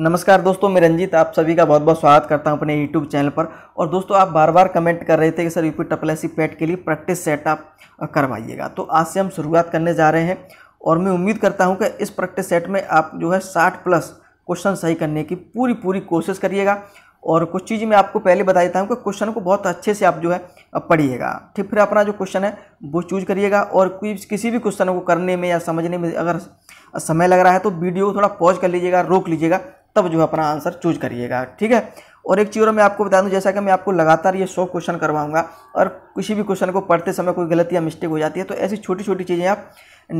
नमस्कार दोस्तों मैं रंजीत आप सभी का बहुत बहुत स्वागत करता हूं अपने यूट्यूब चैनल पर और दोस्तों आप बार बार कमेंट कर रहे थे कि sir UP triple S PET के लिए प्रैक्टिस सेट आप करवाइएगा तो आज से हम शुरुआत करने जा रहे हैं और मैं उम्मीद करता हूं कि इस प्रैक्टिस सेट में आप जो है साठ प्लस क्वेश्चन सही करने की पूरी पूरी कोशिश करिएगा और कुछ चीज़ मैं आपको पहले बता देता हूँ कि क्वेश्चन को बहुत अच्छे से आप जो है पढ़िएगा ठीक फिर अपना जो क्वेश्चन है वो चूज करिएगा और कोई किसी भी क्वेश्चन को करने में या समझने में अगर समय लग रहा है तो वीडियो थोड़ा पॉज कर लीजिएगा रोक लीजिएगा तब जो है अपना आंसर चूज करिएगा ठीक है और एक चीज़ और मैं आपको बता दूं जैसा कि मैं आपको लगातार ये सौ क्वेश्चन करवाऊंगा और किसी भी क्वेश्चन को पढ़ते समय कोई गलती या मिस्टेक हो जाती है तो ऐसी छोटी छोटी चीज़ें आप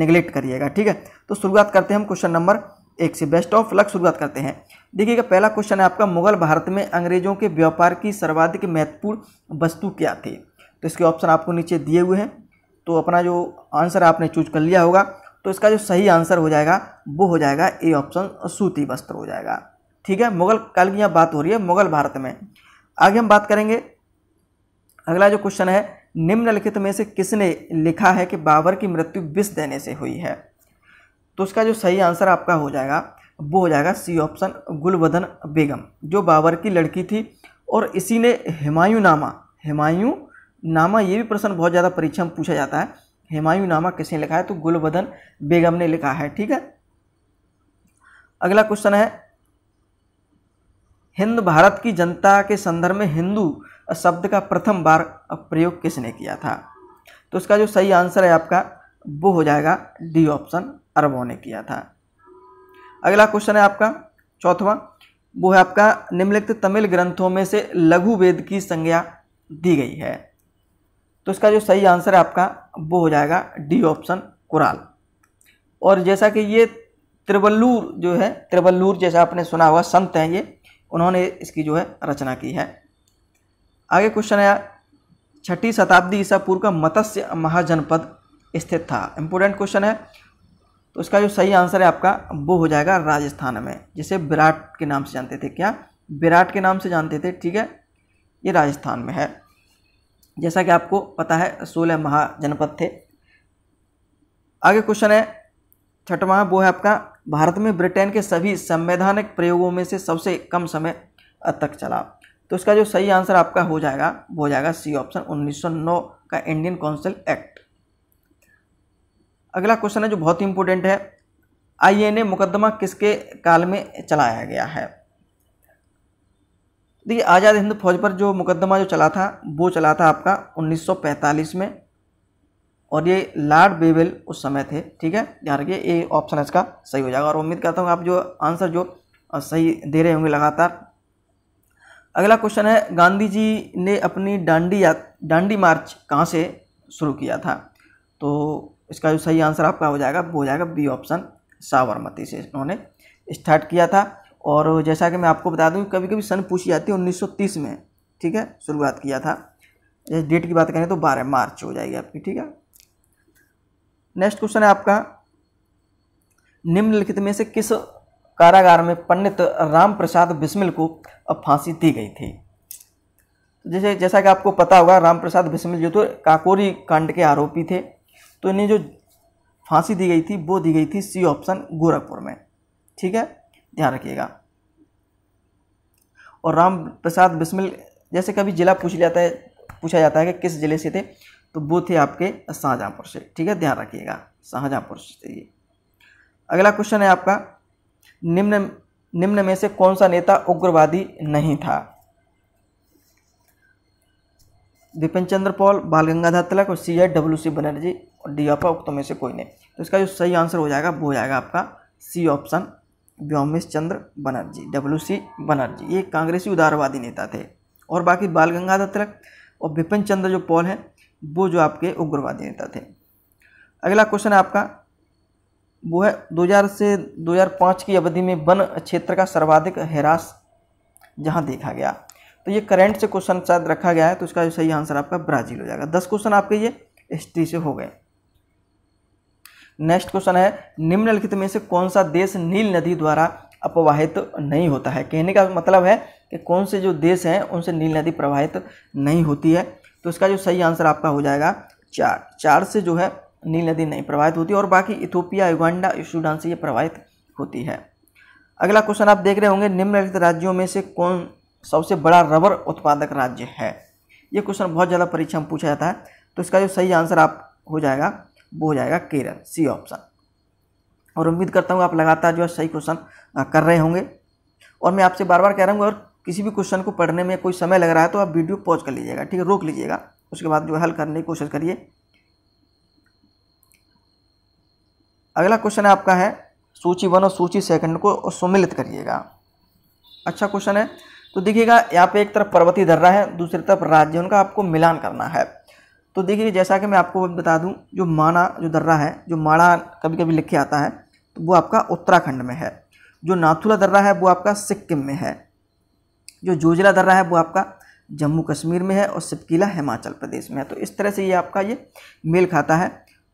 निगलेक्ट करिएगा ठीक है तो शुरुआत करते हैं हम क्वेश्चन नंबर एक से बेस्ट ऑफ लक शुरुआत करते हैं देखिएगा पहला क्वेश्चन है आपका मुगल भारत में अंग्रेजों के व्यापार की सर्वाधिक महत्वपूर्ण वस्तु क्या थी तो इसके ऑप्शन आपको नीचे दिए हुए हैं तो अपना जो आंसर आपने चूज कर लिया होगा तो इसका जो सही आंसर हो जाएगा वो हो जाएगा ए ऑप्शन सूती वस्त्र हो जाएगा ठीक है मुगल काल की यहाँ बात हो रही है मुगल भारत में आगे हम बात करेंगे अगला जो क्वेश्चन है निम्नलिखित में से किसने लिखा है कि बाबर की मृत्यु विष देने से हुई है तो उसका जो सही आंसर आपका हो जाएगा वो हो जाएगा सी ऑप्शन गुलवदन बेगम जो बाबर की लड़की थी और इसी ने हिमायूं नामा हिमायूं नामा ये भी प्रश्न बहुत ज़्यादा परीक्षा में पूछा जाता है हिमायू नामा किसने लिखा है तो गुलबदन बेगम ने लिखा है ठीक है अगला क्वेश्चन है हिंद भारत की जनता के संदर्भ में हिंदू शब्द का प्रथम बार प्रयोग किसने किया था तो उसका जो सही आंसर है आपका वो हो जाएगा डी ऑप्शन अरबों ने किया था अगला क्वेश्चन है आपका चौथवा वो है आपका निम्नलिखित तमिल ग्रंथों में से लघु वेद की संज्ञा दी गई है तो इसका जो सही आंसर है आपका वो हो जाएगा डी ऑप्शन कुराल और जैसा कि ये त्रिवल्लूर जो है त्रिवल्लूर जैसा आपने सुना हुआ संत हैं ये उन्होंने इसकी जो है रचना की है आगे क्वेश्चन है छठी शताब्दी ईसा पूर्व का मत्स्य महाजनपद स्थित था इम्पोर्टेंट क्वेश्चन है तो इसका जो सही आंसर है आपका वो हो जाएगा राजस्थान में जिसे विराट के नाम से जानते थे क्या विराट के नाम से जानते थे ठीक है ये राजस्थान में है जैसा कि आपको पता है सोलह महाजनपद थे आगे क्वेश्चन है छठवा वो है आपका भारत में ब्रिटेन के सभी संवैधानिक प्रयोगों में से सबसे कम समय तक चला तो इसका जो सही आंसर आपका हो जाएगा वो हो जाएगा सी ऑप्शन 1909 का इंडियन काउंसिल एक्ट अगला क्वेश्चन है जो बहुत ही इंपॉर्टेंट है आईएनए मुकदमा किसके काल में चलाया गया है देखिए आज़ाद हिंद फौज पर जो मुकदमा जो चला था वो चला था आपका 1945 में और ये लॉर्ड बेबेल उस समय थे ठीक है यहाँ रखिए ये ऑप्शन इसका सही हो जाएगा और उम्मीद करता हूँ आप जो आंसर जो सही दे रहे होंगे लगातार अगला क्वेश्चन है गांधी जी ने अपनी डांडी या डांडी मार्च कहाँ से शुरू किया था तो इसका जो सही आंसर आपका हो जाएगा वो हो जाएगा बी ऑप्शन साबरमती से उन्होंने स्टार्ट किया था और जैसा कि मैं आपको बता दूँ कभी कभी सन पूछी जाती है उन्नीस में ठीक है शुरुआत किया था जैसे डेट की बात करें तो 12 मार्च हो जाएगी आपकी ठीक है नेक्स्ट क्वेश्चन है आपका निम्नलिखित में से किस कारागार में पंडित राम प्रसाद बिस्मिल को फांसी दी गई थी जैसे जैसा कि आपको पता होगा राम प्रसाद बिस्मिल जो तो काकोरी कांड के आरोपी थे तो इन्हें जो फांसी दी गई थी वो दी गई थी सी ऑप्शन गोरखपुर में ठीक है ध्यान रखिएगा और राम प्रसाद बिस्मिल जैसे कभी जिला पूछ जाता है पूछा जाता है कि किस ज़िले से थे तो वो थे आपके शाहजहाँपुर से ठीक है ध्यान रखिएगा शाहजहाँपुर से ये अगला क्वेश्चन है आपका निम्न निम्न में से कौन सा नेता उग्रवादी नहीं था विपिन चंद्र पॉल बाल गंगाधर तिलक और सी आई डब्ल्यू सी बनर्जी और डी आपका उक्तों में से कोई नहीं तो इसका जो सही आंसर हो जाएगा वो हो जाएगा आपका C option Womesh Chandra Banerjee W C Banerjee ये कांग्रेसी उदारवादी नेता थे और बाकी बाल गंगाधर तिलक और बिपिन चंद्र जो पॉल हैं वो जो आपके उग्रवादी नेता थे अगला क्वेश्चन है आपका वो है 2000 से 2005 की अवधि में वन क्षेत्र का सर्वाधिक ह्रास जहाँ देखा गया तो ये करंट से क्वेश्चन शायद रखा गया है तो इसका सही आंसर आपका ब्राज़ील हो जाएगा दस क्वेश्चन आपके ये हिस्ट्री से हो गए नेक्स्ट क्वेश्चन है निम्नलिखित में से कौन सा देश नील नदी द्वारा अपवाहित नहीं होता है कहने का मतलब है कि कौन से जो देश हैं उनसे नील नदी प्रवाहित नहीं होती है तो इसका जो सही आंसर आपका हो जाएगा चार चार से जो है नील नदी नहीं प्रभावित होती और बाकी इथोपिया युगांडा स्टूडान से ये प्रवाहित होती है अगला क्वेश्चन आप देख रहे होंगे निम्नलिखित राज्यों में से कौन सबसे बड़ा रबर उत्पादक राज्य है ये क्वेश्चन बहुत ज़्यादा परीक्षा में पूछा जाता है तो इसका जो सही आंसर आप हो जाएगा वो हो जाएगा केरल सी ऑप्शन और उम्मीद करता हूँ आप लगातार जो है सही क्वेश्चन कर रहे होंगे और मैं आपसे बार बार कह रहा हूँ और किसी भी क्वेश्चन को पढ़ने में कोई समय लग रहा है तो आप वीडियो पॉज कर लीजिएगा ठीक है रोक लीजिएगा उसके बाद जो हल करने की कोशिश करिए अगला क्वेश्चन आपका है सूची वन और सूची सेकंड को सम्मिलित करिएगा अच्छा क्वेश्चन है तो देखिएगा यहाँ पे एक तरफ पर्वतीय दर्रा है दूसरी तरफ राज्य उनका आपको मिलान करना है तो देखिए जैसा कि मैं आपको बता दूं जो माना जो दर्रा है जो माड़ा कभी कभी लिख के आता है तो वो आपका उत्तराखंड में है जो नाथुला दर्रा है वो आपका सिक्किम में है जो जोजिला दर्रा है वो आपका जम्मू कश्मीर में है और सिपकीला हिमाचल प्रदेश में है तो इस तरह से ये आपका ये मेल खाता है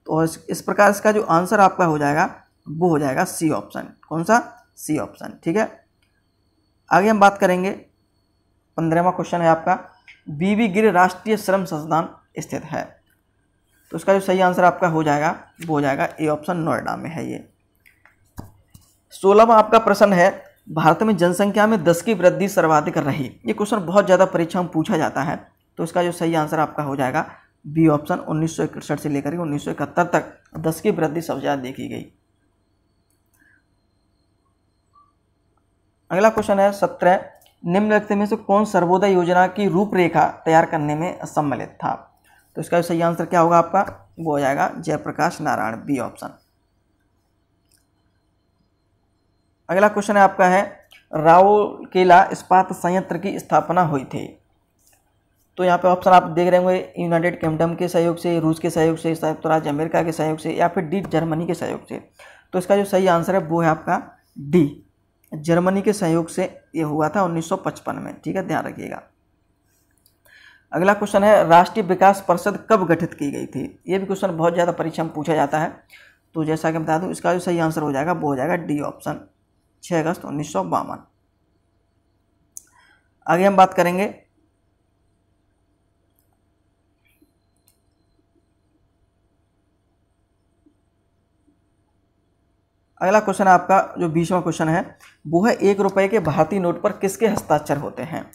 तो इस प्रकार इसका जो आंसर आपका हो जाएगा वो हो जाएगा सी ऑप्शन कौन सा सी ऑप्शन ठीक है आगे हम बात करेंगे पंद्रहवा क्वेश्चन है आपका बीवी गिर राष्ट्रीय श्रम संस्थान स्थित है तो इसका जो सही आंसर आपका हो जाएगा वो हो जाएगा ए ऑप्शन नोएडा में है ये सोलहवा आपका प्रश्न है भारत में जनसंख्या में दस की वृद्धि सर्वाधिक रही ये क्वेश्चन बहुत ज़्यादा परीक्षा में पूछा जाता है तो इसका जो सही आंसर आपका हो जाएगा बी ऑप्शन उन्नीस से लेकर के उन्नीस तक दस की वृद्धि सबसे ज़्यादा देखी गई अगला क्वेश्चन है सत्रह निम्नलिखित में से कौन सर्वोदय योजना की रूपरेखा तैयार करने में सम्मिलित था तो इसका भी सही आंसर क्या होगा आपका वो हो जाएगा जयप्रकाश नारायण बी ऑप्शन अगला क्वेश्चन है आपका है राउरकेला इस्पात संयंत्र की स्थापना हुई थी तो यहाँ पे ऑप्शन आप देख रहे होंगे यूनाइटेड किंगडम के सहयोग से रूस के सहयोग से संयुक्त तो राज्य अमेरिका के सहयोग से या फिर डी जर्मनी के सहयोग से तो इसका जो सही आंसर है वो है आपका डी जर्मनी के सहयोग से ये हुआ था 1955 में ठीक है ध्यान रखिएगा अगला क्वेश्चन है राष्ट्रीय विकास परिषद कब गठित की गई थी ये भी क्वेश्चन बहुत ज़्यादा परीक्षा में पूछा जाता है तो जैसा कि बता दूँ इसका जो सही आंसर हो जाएगा वो हो जाएगा डी ऑप्शन छः अगस्त उन्नीस सौ बावन आगे हम बात करेंगे अगला क्वेश्चन आपका जो बीसवा क्वेश्चन है वो है एक रुपए के भारतीय नोट पर किसके हस्ताक्षर होते हैं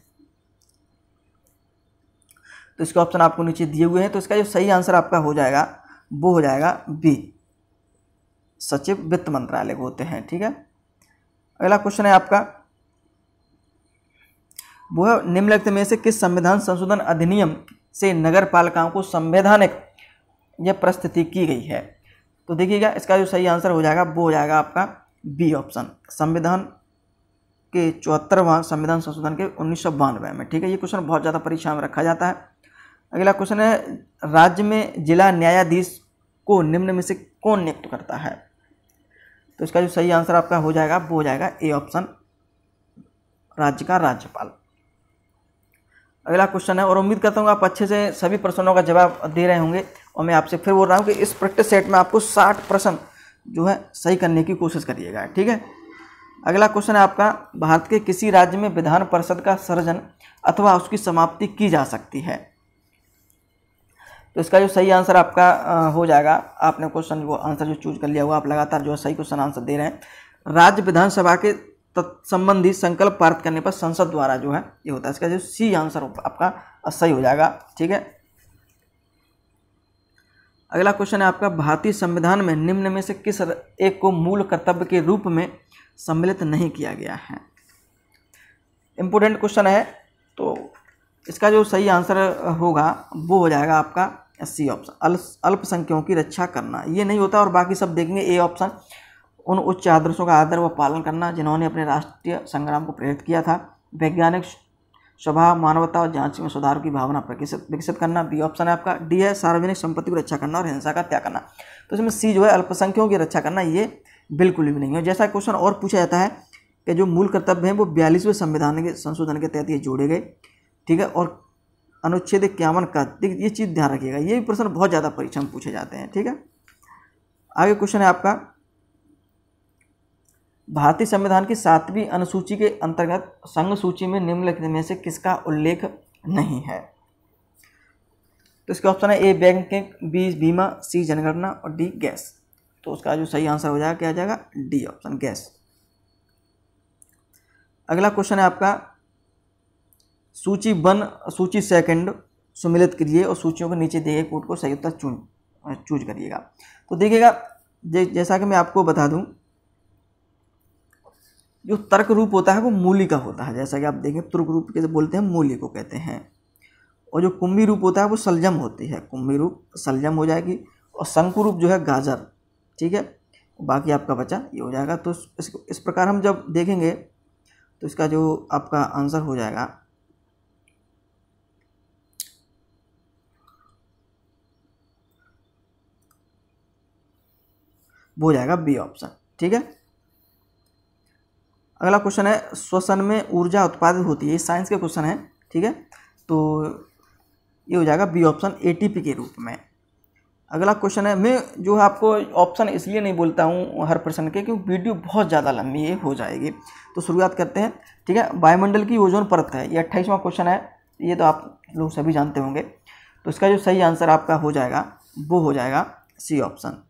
तो इसके ऑप्शन आपको नीचे दिए हुए हैं तो इसका जो सही आंसर आपका हो जाएगा वो हो जाएगा बी सचिव वित्त मंत्रालय होते हैं ठीक है अगला क्वेश्चन है आपका वो है निम्नलिखित में से किस संविधान संशोधन अधिनियम से नगर पालिकाओं को संवैधानिक यह प्रस्तुति की गई है तो देखिएगा इसका जो सही आंसर हो जाएगा वो हो जाएगा आपका बी ऑप्शन संविधान के चौहत्तरवां संविधान संशोधन के उन्नीस में ठीक है ये क्वेश्चन बहुत ज़्यादा परीक्षा में रखा जाता है अगला क्वेश्चन है राज्य में जिला न्यायाधीश को निम्न में से कौन नियुक्त करता है तो इसका जो सही आंसर आपका हो जाएगा वो हो जाएगा ए ऑप्शन राज्य का राज्यपाल अगला क्वेश्चन है और उम्मीद करता हूँ आप अच्छे से सभी प्रश्नों का जवाब दे रहे होंगे और मैं आपसे फिर बोल रहा हूँ कि इस प्रैक्टिस सेट में आपको साठ प्रश्न जो है सही करने की कोशिश करिएगा ठीक है अगला क्वेश्चन है आपका भारत के किसी राज्य में विधान परिषद का सृजन अथवा उसकी समाप्ति की जा सकती है तो इसका जो सही आंसर आपका हो जाएगा आपने क्वेश्चन वो आंसर जो चूज कर लिया हुआ आप लगातार जो है सही क्वेश्चन आंसर दे रहे हैं राज्य विधानसभा के तत्संबंधी संकल्प पारित करने पर संसद द्वारा जो है ये होता है इसका जो सी आंसर आपका सही हो जाएगा ठीक है अगला क्वेश्चन है आपका भारतीय संविधान में निम्न में से किस एक को मूल कर्तव्य के रूप में सम्मिलित नहीं किया गया है इम्पोर्टेंट क्वेश्चन है तो इसका जो सही आंसर होगा वो हो जाएगा आपका सी ऑप्शन अल्पसंख्यकों की रक्षा करना ये नहीं होता और बाकी सब देखेंगे ए ऑप्शन उन उच्च आदर्शों का आदर व पालन करना जिन्होंने अपने राष्ट्रीय संग्राम को प्रेरित किया था वैज्ञानिक स्वभाव मानवता और जांच में सुधार की भावना विकसित करना बी ऑप्शन है आपका डी है सार्वजनिक संपत्ति को रक्षा करना और हिंसा का त्याग करना तो इसमें सी जो है अल्पसंख्यकों की रक्षा करना ये बिल्कुल भी नहीं है जैसा क्वेश्चन और पूछा जाता है कि जो मूल कर्तव्य हैं वो बयालीसवें संविधान के संशोधन के तहत ये जोड़े गए ठीक है और अनुच्छेद इक्यावन का ये चीज़ ध्यान रखिएगा ये भी प्रश्न बहुत ज़्यादा परीक्षा में पूछे जाते हैं ठीक है आगे क्वेश्चन है आपका भारतीय संविधान की सातवीं अनुसूची के अंतर्गत संघ सूची में निम्नलिखित में से किसका उल्लेख नहीं है तो इसका ऑप्शन है ए बैंकिंग बी बीमा सी जनगणना और डी गैस तो उसका जो सही आंसर हो जाएगा क्या आ जाएगा डी ऑप्शन गैस अगला क्वेश्चन है आपका सूची वन सूची सेकंड सुमिलित करिए और सूचियों के नीचे दिए गए कोड को सही उत्तर चुन चूज करिएगा तो देखिएगा जैसा कि मैं आपको बता दूं जो तर्क रूप होता है वो मूली का होता है जैसा कि आप देखें तुर्क रूप कैसे बोलते हैं मूली को कहते हैं और जो कुंभी रूप होता है वो सलजम होती है कुंभी रूप सलजम हो जाएगी और शंकु रूप जो है गाजर ठीक है बाकी आपका बचा ये हो जाएगा तो इस, इस प्रकार हम जब देखेंगे तो इसका जो आपका आंसर हो जाएगा वो हो जाएगा बी ऑप्शन ठीक है अगला क्वेश्चन है श्वसन में ऊर्जा उत्पादित होती है साइंस के क्वेश्चन है ठीक है तो ये हो जाएगा बी ऑप्शन एटीपी के रूप में अगला क्वेश्चन है मैं जो है आपको ऑप्शन इसलिए नहीं बोलता हूँ हर प्रश्न के क्योंकि वीडियो बहुत ज़्यादा लंबी है हो जाएगी तो शुरुआत करते हैं ठीक है वायुमंडल की ओजोन परत है ये अट्ठाईसवां क्वेश्चन है ये तो आप लोग सभी जानते होंगे तो इसका जो सही आंसर आपका हो जाएगा वो हो जाएगा सी ऑप्शन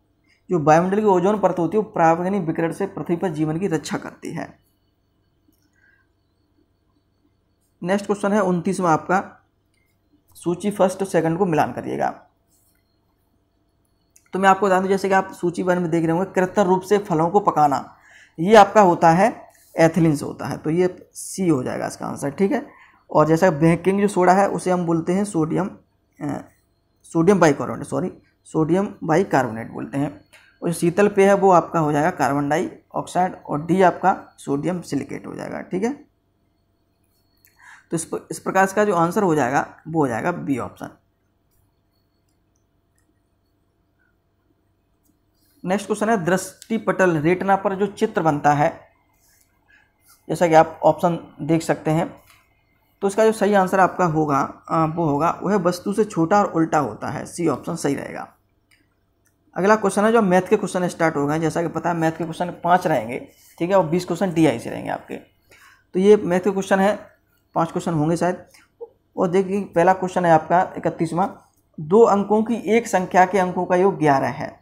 जो वायुमंडल की ओजोन परत होती है वो प्रावगनी विकरण से पृथ्वी पर जीवन की रक्षा करती है नेक्स्ट क्वेश्चन है उनतीसवा आपका सूची फर्स्ट और सेकंड को मिलान करिएगा तो मैं आपको बता दूं जैसे कि आप सूची वन में देख रहे होंगे कृत्रिम रूप से फलों को पकाना ये आपका होता है एथिलीन से होता है तो ये सी हो जाएगा इसका आंसर ठीक है और जैसा बेकिंग जो सोडा है उसे हम बोलते हैं sodium sodium bicarbonate sorry sodium bicarbonate बोलते हैं और शीतल पेय है वो आपका हो जाएगा कार्बन डाई ऑक्साइड और डी आपका सोडियम सिलिकेट हो जाएगा ठीक है तो इस पर, इस प्रकार का जो आंसर हो जाएगा वो हो जाएगा बी ऑप्शन नेक्स्ट क्वेश्चन है दृष्टि पटल रेटना पर जो चित्र बनता है जैसा कि आप ऑप्शन देख सकते हैं तो इसका जो सही आंसर आपका होगा वो होगा वह वस्तु से छोटा और उल्टा होता है सी ऑप्शन सही रहेगा अगला क्वेश्चन है जो मैथ के क्वेश्चन स्टार्ट हो गए जैसा कि पता है मैथ के क्वेश्चन पाँच रहेंगे ठीक है और बीस क्वेश्चन डी आई से रहेंगे आपके तो ये मैथ के क्वेश्चन है पाँच क्वेश्चन होंगे शायद और देखिए पहला क्वेश्चन है आपका इकतीसवां दो अंकों की एक संख्या के अंकों का योग ग्यारह है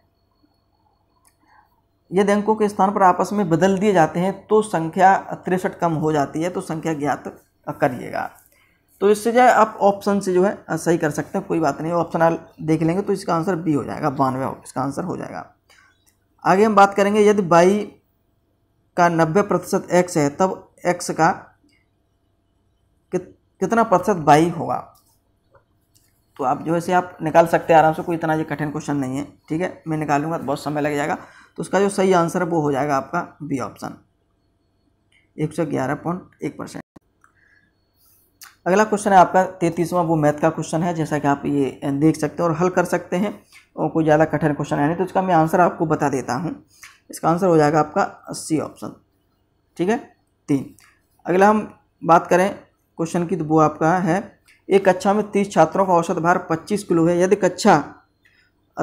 यदि अंकों के स्थान पर आपस में बदल दिए जाते हैं तो संख्या तिरसठ कम हो जाती है तो संख्या ज्ञात करिएगा तो इससे जो है आप ऑप्शन से जो है सही कर सकते हैं कोई बात नहीं ऑप्शन आप देख लेंगे तो इसका आंसर बी हो जाएगा बानवे इसका आंसर हो जाएगा आगे हम बात करेंगे यदि बाई का नब्बे प्रतिशत एक्स है तब एक्स का कित, कितना प्रतिशत बाई होगा तो आप जो है से आप निकाल सकते हैं आराम से कोई इतना ये कठिन क्वेश्चन नहीं है ठीक है मैं निकालूंगा तो बहुत समय लग जाएगा तो उसका जो सही आंसर है वो हो जाएगा आपका बी ऑप्शन एक सौ ग्यारह पॉइंट एक परसेंट अगला क्वेश्चन है आपका तैतीसवां वो मैथ का क्वेश्चन है जैसा कि आप ये देख सकते हैं और हल कर सकते हैं और कोई ज़्यादा कठिन क्वेश्चन है नहीं तो इसका मैं आंसर आपको बता देता हूँ इसका आंसर हो जाएगा आपका सी ऑप्शन ठीक है तीन अगला हम बात करें क्वेश्चन की तो वो आपका है एक कक्षा में तीस छात्रों का औसत भार पच्चीस किलो है यदि कक्षा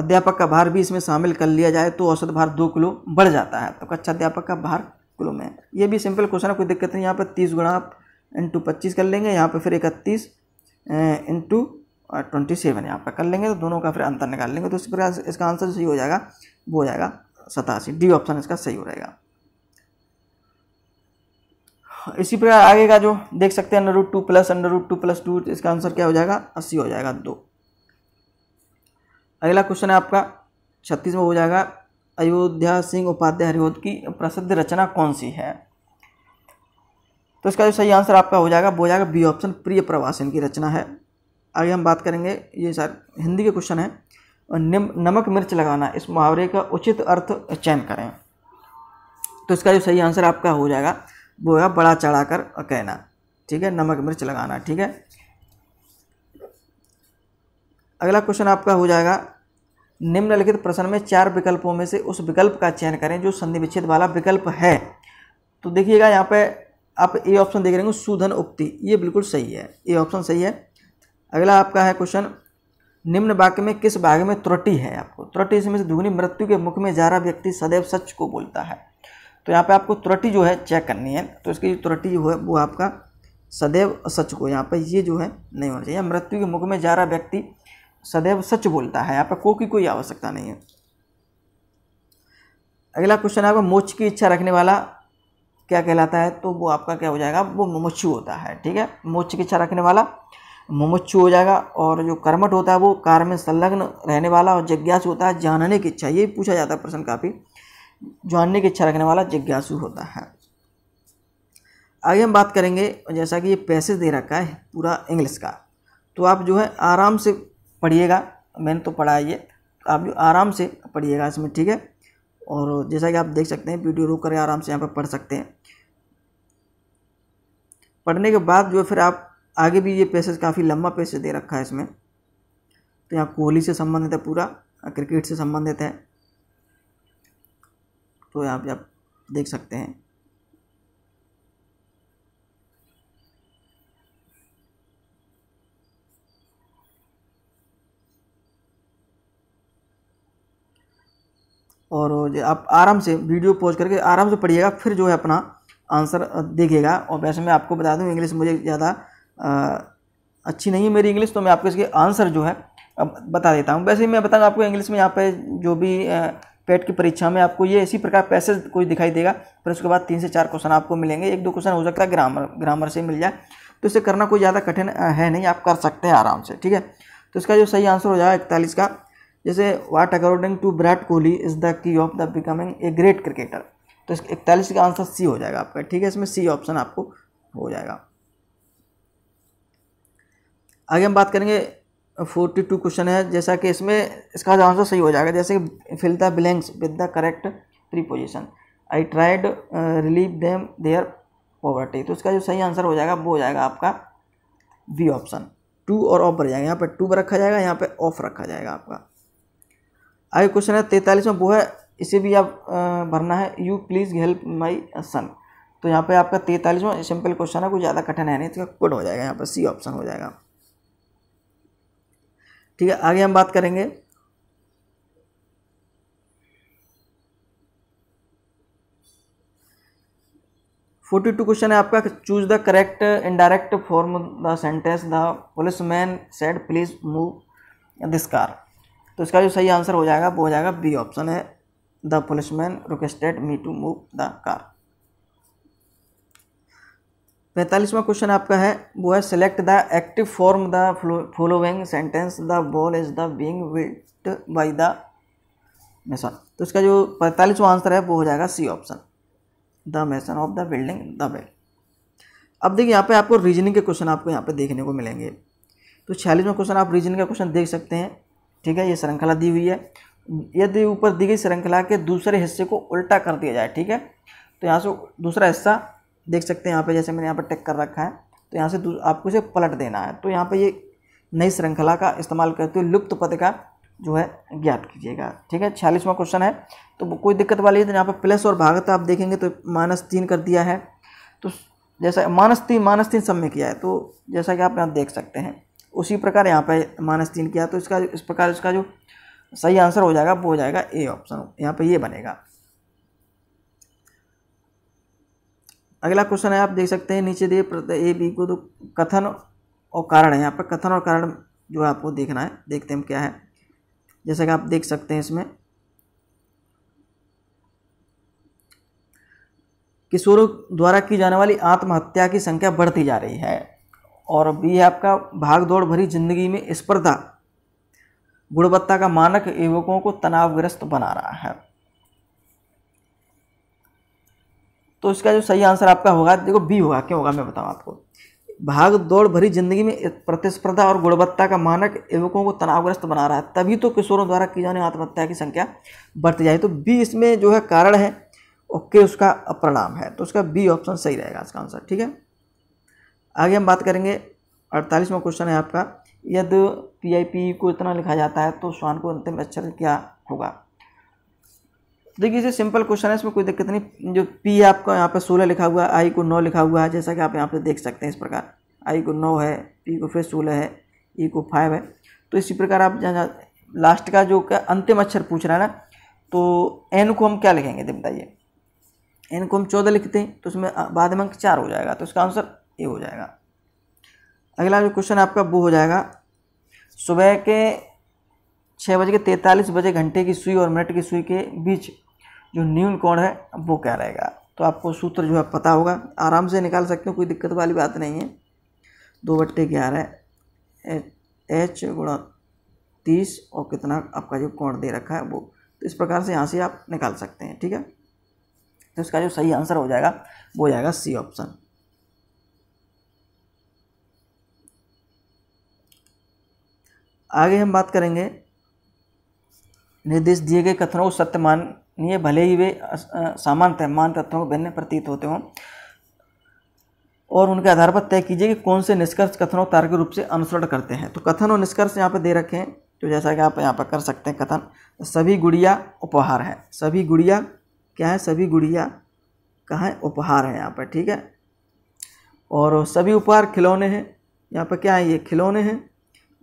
अध्यापक का भार भी इसमें शामिल कर लिया जाए तो औसत भार दो किलो बढ़ जाता है तो कक्षा अध्यापक का भार किलो में ये भी सिंपल क्वेश्चन है कोई दिक्कत नहीं यहाँ पर तीस गुणा आप इंटू पच्चीस कर लेंगे यहाँ पर फिर इकतीस इंटू ट्वेंटी सेवन यहाँ पर कर लेंगे तो दोनों का फिर अंतर निकाल लेंगे तो इस प्रकार इसका आंसर सही हो जाएगा वो हो जाएगा सतासी डी ऑप्शन इसका सही हो जाएगा इसी प्रकार आगे का जो देख सकते हैं under root two plus under root two plus two इसका आंसर क्या हो जाएगा अस्सी हो जाएगा दो अगला क्वेश्चन है आपका छत्तीस में हो जाएगा अयोध्या सिंह उपाध्याय हरिहोद की प्रसिद्ध रचना कौन सी है तो इसका जो सही आंसर आपका हो जाएगा वो हो जाएगा बी ऑप्शन प्रिय प्रवास इनकी रचना है आगे हम बात करेंगे ये सर हिंदी के क्वेश्चन है नमक मिर्च लगाना इस मुहावरे का उचित अर्थ चयन करें तो इसका जो सही आंसर आपका हो जाएगा वो होगा बड़ा चढ़ा कर कहना ठीक है नमक मिर्च लगाना ठीक है अगला क्वेश्चन आपका हो जाएगा निम्नलिखित प्रश्न में चार विकल्पों में से उस विकल्प का चयन करें जो संधि विच्छेद वाला विकल्प है तो देखिएगा यहाँ पे आप ए ऑप्शन देख रहे हो सुधन उक्ति ये बिल्कुल सही है ए ऑप्शन सही है अगला आपका है क्वेश्चन निम्न वाक्य में किस भाग में त्रुटि है आपको त्रुटि इसमें से दुग्नी मृत्यु के मुख में जा रहा व्यक्ति सदैव सच को बोलता है तो यहाँ पे आपको त्रुटि जो है चेक करनी है तो इसकी जो त्रुटि जो है वो आपका सदैव सच को यहाँ पर ये जो है नहीं होना चाहिए मृत्यु के मुख में जा रहा व्यक्ति सदैव सच बोलता है यहाँ पर को की कोई आवश्यकता नहीं है अगला क्वेश्चन है आपका मोक्ष की इच्छा रखने वाला क्या कहलाता है तो वो आपका क्या हो जाएगा वो मोमोच्चू होता है ठीक है मोच की इच्छा रखने वाला मोमोच्चू हो जाएगा और जो कर्मठ होता है वो कार में संलग्न रहने वाला और जिज्ञासु होता है जानने की इच्छा ये पूछा जाता है प्रश्न काफ़ी जानने की इच्छा रखने वाला जिज्ञासु होता है आगे हम बात करेंगे जैसा कि ये पैसेज दे रखा है पूरा इंग्लिश का तो आप जो है आराम से पढ़िएगा मैंने तो पढ़ा है ये तो आप जो आराम से पढ़िएगा इसमें ठीक है और जैसा कि आप देख सकते हैं वीडियो रोक कर आराम से यहाँ पर पढ़ सकते हैं पढ़ने के बाद जो फिर आप आगे भी ये पैसेज काफ़ी लंबा पैसेज दे रखा है इसमें तो यहाँ कोहली से संबंधित है पूरा क्रिकेट से संबंधित है तो यहाँ पे आप देख सकते हैं और आप आराम से वीडियो पॉज करके आराम से पढ़िएगा फिर जो है अपना आंसर देखेगा और वैसे मैं आपको बता दूँ इंग्लिश मुझे ज़्यादा अच्छी नहीं है मेरी इंग्लिश तो मैं आपको इसके आंसर जो है अब बता देता हूँ वैसे मैं बता आपको इंग्लिश में यहाँ पे जो भी पेट e की परीक्षा में आपको ये इसी प्रकार पैसेज कोई दिखाई देगा फिर उसके बाद तीन से चार क्वेश्चन आपको मिलेंगे एक दो क्वेश्चन हो सकता है ग्रामर ग्रामर से मिल जाए तो इसे करना कोई ज़्यादा कठिन है नहीं आप कर सकते हैं आराम से ठीक है तो इसका जो सही आंसर हो जाएगा इकतालीस का जैसे what according to Virat Kohli is the key of the becoming a great cricketer तो इस इकतालीस का आंसर सी हो जाएगा आपका ठीक है इसमें सी ऑप्शन आपको हो जाएगा आगे हम बात करेंगे फोर्टी टू क्वेश्चन है जैसा कि इसमें इसका आंसर सही हो जाएगा जैसे कि fill the blanks with the correct preposition I tried relieve them their poverty तो इसका जो सही आंसर हो जाएगा वो हो जाएगा आपका बी ऑप्शन टू और ऑफ भर जाएगा यहाँ पर टू रखा जाएगा यहाँ पर ऑफ रखा जाएगा आपका आगे क्वेश्चन है तैंतालीस में वो है इसे भी आप भरना है you please help my son तो यहाँ पे आपका तैतालीसवां सिंपल क्वेश्चन है कुछ ज़्यादा कठिन है नहीं तो गुड हो जाएगा यहाँ पर सी ऑप्शन हो जाएगा ठीक है आगे हम बात करेंगे फोर्टी टू क्वेश्चन है आपका choose the correct indirect form the sentence the police man said please move this car तो इसका जो सही आंसर हो जाएगा वो हो जाएगा बी ऑप्शन है the policeman requested me to move the car पैंतालीसवा क्वेश्चन आपका है वो है select the active form the following sentence the ball is the being hit by the mason तो इसका जो पैंतालीसवा आंसर है वो हो जाएगा C option the mason of the building the bell अब देखिए यहाँ पे आपको रीजनिंग के क्वेश्चन आपको यहाँ पे देखने को मिलेंगे तो छियालीसवा क्वेश्चन आप रीजनिंग का क्वेश्चन देख सकते हैं ठीक है ये श्रृंखला दी हुई है यदि ऊपर दी गई श्रृंखला के दूसरे हिस्से को उल्टा कर दिया जाए ठीक है तो यहाँ से दूसरा हिस्सा देख सकते हैं यहाँ पे जैसे मैंने यहाँ पर टेक कर रखा है तो यहाँ से आपको इसे पलट देना है तो यहाँ पे ये नई श्रृंखला का इस्तेमाल करते हुए लुप्त पद का जो है ज्ञात कीजिएगा ठीक है छियालीसवां क्वेश्चन है तो कोई दिक्कत वाली है तो यहाँ पर प्लस और भागता तो आप देखेंगे तो माइनस तीन कर दिया है तो जैसा माइनस तीन माइनस तीन सब में किया है तो जैसा कि आप यहाँ देख सकते हैं उसी प्रकार यहाँ पर माइनस तीन किया तो इसका इस प्रकार इसका जो सही आंसर हो जाएगा वो हो जाएगा ए ऑप्शन यहाँ पे ये बनेगा अगला क्वेश्चन है आप देख सकते हैं नीचे दिए ए बी को तो कथन और कारण है यहाँ पर कथन और कारण जो है आपको देखना है देखते हैं क्या है जैसा कि आप देख सकते हैं इसमें किशोरों द्वारा की जाने वाली आत्महत्या की संख्या बढ़ती जा रही है और बी है आपका भाग दौड़ भरी जिंदगी में स्पर्धा गुणवत्ता का मानक युवकों को तनावग्रस्त बना रहा है तो इसका जो सही आंसर आपका होगा देखो बी होगा क्यों होगा मैं बताऊँ आपको भाग दौड़ भरी जिंदगी में प्रतिस्पर्धा और गुणवत्ता का मानक युवकों को तनावग्रस्त बना रहा है तभी तो किशोरों द्वारा की जाने आत्महत्या की संख्या बढ़ती जाए तो बी इसमें जो है कारण है ओके उसका परिणाम है तो उसका बी ऑप्शन सही रहेगा इसका आंसर ठीक है आगे हम बात करेंगे अड़तालीसवा क्वेश्चन है आपका यदि पी आई पी को इतना लिखा जाता है तो श्वान को अंतिम अक्षर क्या होगा देखिए जो सिंपल क्वेश्चन है इसमें कोई दिक्कत नहीं जो पी आपका यहाँ पर सोलह लिखा हुआ है आई को नौ लिखा हुआ है जैसा कि आप यहाँ पर देख सकते हैं इस प्रकार आई को नौ है पी को फिर सोलह है ई e को फाइव है तो इसी प्रकार आप जहाँ लास्ट का जो क्या अंतिम अक्षर पूछ रहा है ना तो एन को हम क्या लिखेंगे बताइए एन को हम चौदह लिखते हैं तो उसमें बाद में अंक चार हो जाएगा तो इसका आंसर ए हो जाएगा अगला जो क्वेश्चन आपका वो हो जाएगा सुबह के छः बज के तैंतालीस बजे घंटे की सुई और मिनट की सुई के बीच जो न्यून कोण है वो क्या रहेगा तो आपको सूत्र जो है पता होगा आराम से निकाल सकते हो कोई दिक्कत वाली बात नहीं है दो बट्टे ग्यारह एच गुणा तीस और कितना आपका जो कोण दे रखा है वो तो इस प्रकार से यहाँ से आप निकाल सकते हैं ठीक है तो इसका जो सही आंसर हो जाएगा वो हो जाएगा सी ऑप्शन आगे हम बात करेंगे निर्देश दिए गए कथनों को सत्य माननीय भले ही वे सामान्यतः मान तत्वों को भिन्न प्रतीत होते हों और उनके आधार पर तय कीजिए कि कौन से निष्कर्ष कथनों तार्किक रूप से अनुसरण करते हैं तो कथन और निष्कर्ष यहाँ पर दे रखे हैं तो जैसा कि आप यहाँ पर कर सकते हैं कथन सभी गुड़िया उपहार है सभी गुड़िया क्या है सभी गुड़िया का है उपहार है यहाँ पर ठीक है और सभी उपहार खिलौने हैं यहाँ पर क्या है ये खिलौने हैं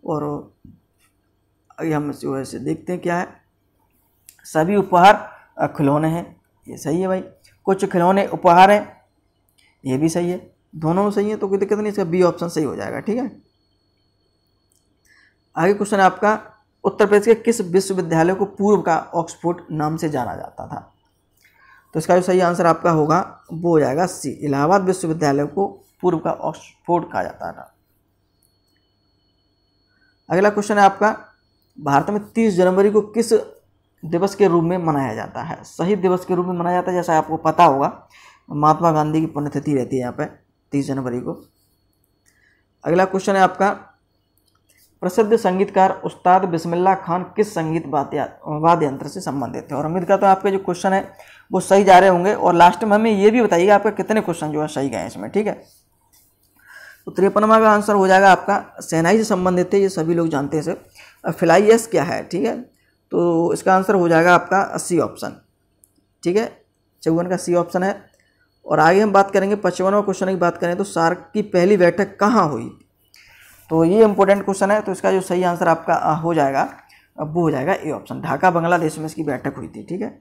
और अभी हम जो है देखते हैं क्या है सभी उपहार खिलौने हैं ये सही है भाई कुछ खिलौने उपहार हैं ये भी सही है दोनों सही है तो कोई दिक्कत नहीं इसका बी ऑप्शन सही हो जाएगा ठीक है आगे क्वेश्चन है आपका उत्तर प्रदेश के किस विश्वविद्यालय को पूर्व का ऑक्सफोर्ड नाम से जाना जाता था तो इसका जो सही आंसर आपका होगा वो हो जाएगा सी इलाहाबाद विश्वविद्यालय को पूर्व का ऑक्सफोर्ड कहा जाता था अगला क्वेश्चन है आपका भारत में तीस जनवरी को किस दिवस के रूप में मनाया जाता है शहीद दिवस के रूप में मनाया जाता है जैसा आपको पता होगा महात्मा गांधी की पुण्यतिथि रहती है यहाँ पे तीस जनवरी को अगला क्वेश्चन है आपका प्रसिद्ध संगीतकार उस्ताद बिस्मिल्ला खान किस संगीत वाद्य यंत्र से संबंधित थे और उम्मीद करता हूँ आपके जो क्वेश्चन है वो सही जा रहे होंगे और लास्ट में हमें ये भी बताइएगा आपके कितने क्वेश्चन जो है सही गए हैं इसमें ठीक है तो तिरपनवा का आंसर हो जाएगा आपका सेनाई से संबंधित है ये सभी लोग जानते हैं सिर्फ फिलाइयस क्या है ठीक है तो इसका आंसर हो जाएगा आपका सी ऑप्शन ठीक है चौवन का सी ऑप्शन है और आगे हम बात करेंगे पचपनवा क्वेश्चन की बात करें तो सार्क की पहली बैठक कहाँ हुई तो ये इंपॉर्टेंट क्वेश्चन है तो इसका जो सही आंसर आपका हो जाएगा अब वो हो जाएगा ए ऑप्शन ढाका बांग्लादेश में इसकी बैठक हुई थी ठीक है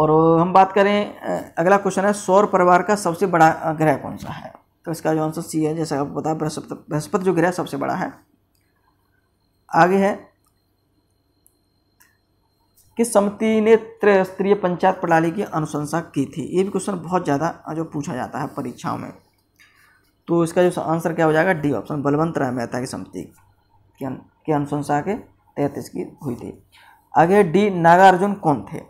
और हम बात करें अगला क्वेश्चन है सौर परिवार का सबसे बड़ा ग्रह कौन सा है तो इसका जो आंसर सी है जैसा आपको पता है बृहस्पति जो ग्रह सबसे बड़ा है आगे है किस समिति ने त्रिस्तरीय पंचायत प्रणाली की अनुशंसा की थी ये भी क्वेश्चन बहुत ज़्यादा जो पूछा जाता है परीक्षाओं में तो इसका जो आंसर क्या हो जाएगा डी ऑप्शन बलवंत राय मेहता की समिति की अनुशंसा के तैतीस की हुई थी आगे डी नागार्जुन कौन थे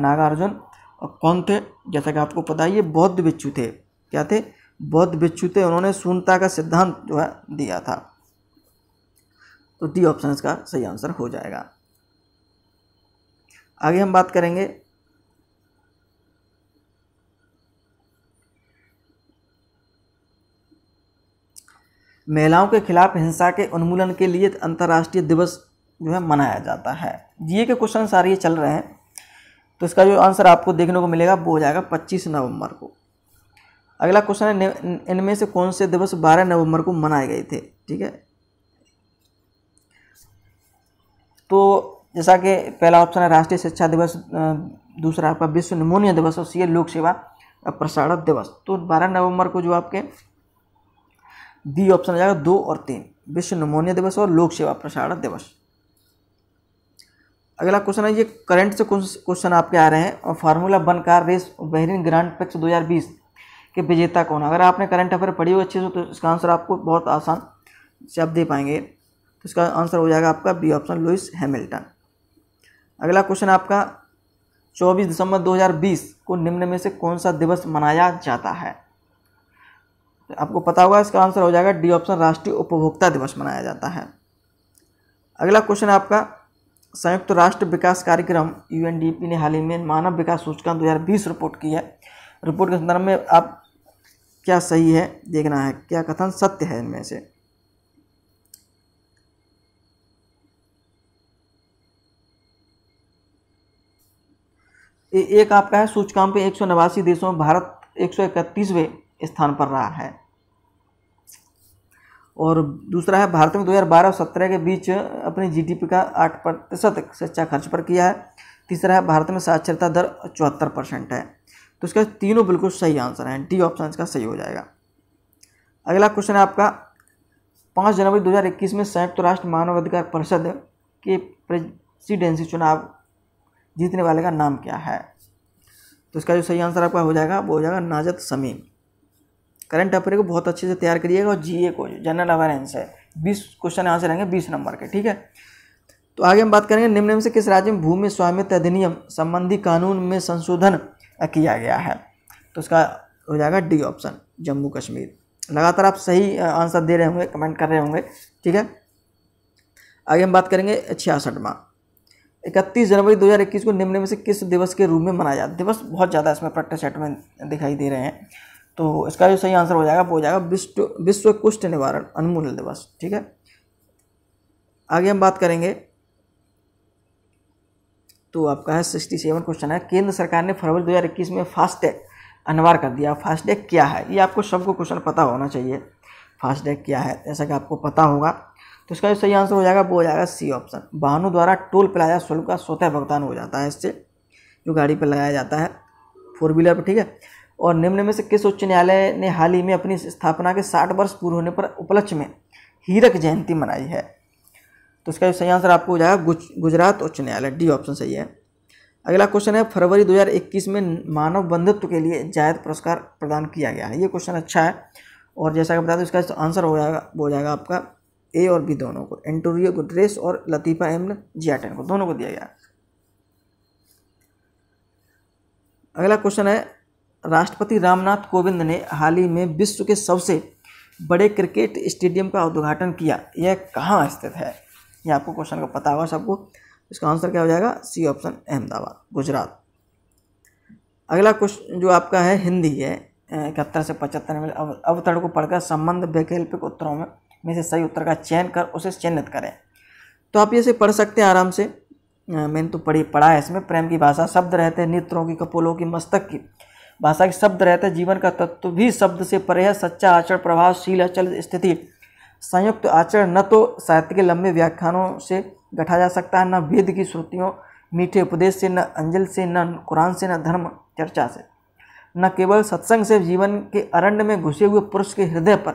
नागार्जुन और कौन थे जैसा कि आपको पता है ये बौद्ध भिक्षु थे क्या थे बौद्ध भिक्षु थे उन्होंने शून्यता का सिद्धांत जो है दिया था तो डी ऑप्शन इसका सही आंसर हो जाएगा आगे हम बात करेंगे महिलाओं के खिलाफ हिंसा के उन्मूलन के लिए अंतर्राष्ट्रीय दिवस जो है मनाया जाता है ये के क्वेश्चन सारे ये चल रहे हैं तो इसका जो आंसर आपको देखने को मिलेगा वो हो जाएगा 25 नवंबर को अगला क्वेश्चन है इनमें से कौन से दिवस 12 नवंबर को मनाए गए थे ठीक है तो जैसा कि पहला ऑप्शन है राष्ट्रीय शिक्षा दिवस दूसरा आपका विश्व निमोनिया दिवस और सी लोक सेवा प्रसारण दिवस तो 12 नवंबर को जो आपके दी ऑप्शन आ जाएगा दो और तीन विश्व निमोनिया दिवस और लोक सेवा प्रसारण दिवस अगला क्वेश्चन है ये करंट से क्वेश्चन आपके आ रहे हैं और formula one car race Bahrain grand prix 2020 कि विजेता कौन है अगर आपने करंट अफेयर पढ़ी हो अच्छे से तो इसका आंसर आपको बहुत आसान से आप दे पाएंगे तो इसका आंसर हो जाएगा आपका बी ऑप्शन लुइस हैमिल्टन अगला क्वेश्चन आपका 24 दिसंबर 2020 को निम्न में से कौन सा दिवस मनाया जाता है तो आपको पता होगा इसका आंसर हो जाएगा डी ऑप्शन राष्ट्रीय उपभोक्ता दिवस मनाया जाता है अगला क्वेश्चन आपका संयुक्त तो राष्ट्र विकास कार्यक्रम यूएनडीपी ने हाल ही में मानव विकास सूचकांक 2020 रिपोर्ट की है रिपोर्ट के संदर्भ में आप क्या सही है देखना है क्या कथन सत्य है इनमें से एक आपका है सूचकांक पे एक देशों में भारत एक स्थान पर रहा है और दूसरा है भारत में 2012 और सत्रह के बीच अपने जीडीपी का 8 प्रतिशत शिक्षा खर्च पर किया है तीसरा है भारत में साक्षरता दर चौहत्तर परसेंट है तो इसका तीनों बिल्कुल सही आंसर हैं डी ऑप्शन इसका सही हो जाएगा अगला क्वेश्चन है आपका पाँच जनवरी 2021 में संयुक्त राष्ट्र मानवाधिकार परिषद के प्रेसिडेंसी चुनाव जीतने वाले का नाम क्या है तो इसका जो सही आंसर आपका हो जाएगा वो हो जाएगा नाजत समीम करंट अफेयर को बहुत अच्छे से तैयार करिएगा और जीए को जनरल अवेयरेंस है बीस क्वेश्चन यहाँ से रहेंगे बीस नंबर के ठीक है तो आगे हम बात करेंगे निम्न में से किस राज्य में भूमि स्वामित्व अधिनियम संबंधी कानून में संशोधन किया गया है तो इसका हो जाएगा डी ऑप्शन जम्मू कश्मीर लगातार आप सही आंसर दे रहे होंगे कमेंट कर रहे होंगे ठीक है आगे हम बात करेंगे छियासठवा इकतीस जनवरी 2021 को निम्न में से किस दिवस के रूप में मनाया जाता है दिवस बहुत ज़्यादा इसमें प्रैक्टिस सेट में दिखाई दे रहे हैं तो इसका जो सही आंसर हो जाएगा वो हो जाएगा विश्व विश्व कुष्ठ निवारण अनुमूलन दिवस ठीक है आगे हम बात करेंगे तो आपका है सिक्सटी सेवन क्वेश्चन है केंद्र सरकार ने फरवरी दो हज़ार इक्कीस में फास्टैग अनवार कर दिया फास्टैग क्या है ये आपको सबको क्वेश्चन पता होना चाहिए फास्टैग क्या है जैसा कि आपको पता होगा तो इसका जो सही आंसर हो जाएगा वो हो जाएगा सी ऑप्शन वाहनों द्वारा टोल प्लाजा शुल्क का स्वतः भुगतान हो जाता है इससे जो गाड़ी पर लगाया जाता है फोर व्हीलर पर ठीक है और निम्न में से किस उच्च न्यायालय ने हाल ही में अपनी स्थापना के साठ वर्ष पूर्ण होने पर उपलक्ष्य में हीरक जयंती मनाई है तो इसका सही आंसर आपको हो जाएगा गुज, गुजरात उच्च न्यायालय डी ऑप्शन सही है अगला क्वेश्चन है फरवरी 2021 में मानव बंधुत्व के लिए जायद पुरस्कार प्रदान किया गया है ये क्वेश्चन अच्छा है और जैसा कि बता दें इसका आंसर हो जाएगा हो जाएगा आपका ए और बी दोनों को एंटोरियो गुड्रेस और लतीफ़ा एम जियाटेन को दोनों को दिया गया अगला क्वेश्चन है राष्ट्रपति रामनाथ कोविंद ने हाल ही में विश्व के सबसे बड़े क्रिकेट स्टेडियम का उद्घाटन किया यह कहाँ स्थित है ये आपको क्वेश्चन का पता होगा सबको इसका आंसर क्या हो जाएगा सी ऑप्शन अहमदाबाद गुजरात अगला क्वेश्चन जो आपका है हिंदी है इकहत्तर से पचहत्तर में अवतरण को पढ़कर संबंध वैकल्पिक उत्तरों में में से सही उत्तर का चयन कर उसे चिन्हित करें तो आप ये से पढ़ सकते हैं आराम से मैंने तो पढ़ी पढ़ा है इसमें प्रेम की भाषा शब्द रहते हैं नेत्रों की कपोलों की मस्तक की भाषा के शब्द रहते हैं जीवन का तत्व भी शब्द से परे है सच्चा आचरण प्रभावशील अचल स्थिति संयुक्त आचरण न तो साहित्य के लंबे व्याख्यानों से गठा जा सकता है न वेद की श्रुतियों मीठे उपदेश से न अंजल से न कुरान से न धर्म चर्चा से न केवल सत्संग से जीवन के अरण्य में घुसे हुए पुरुष के हृदय पर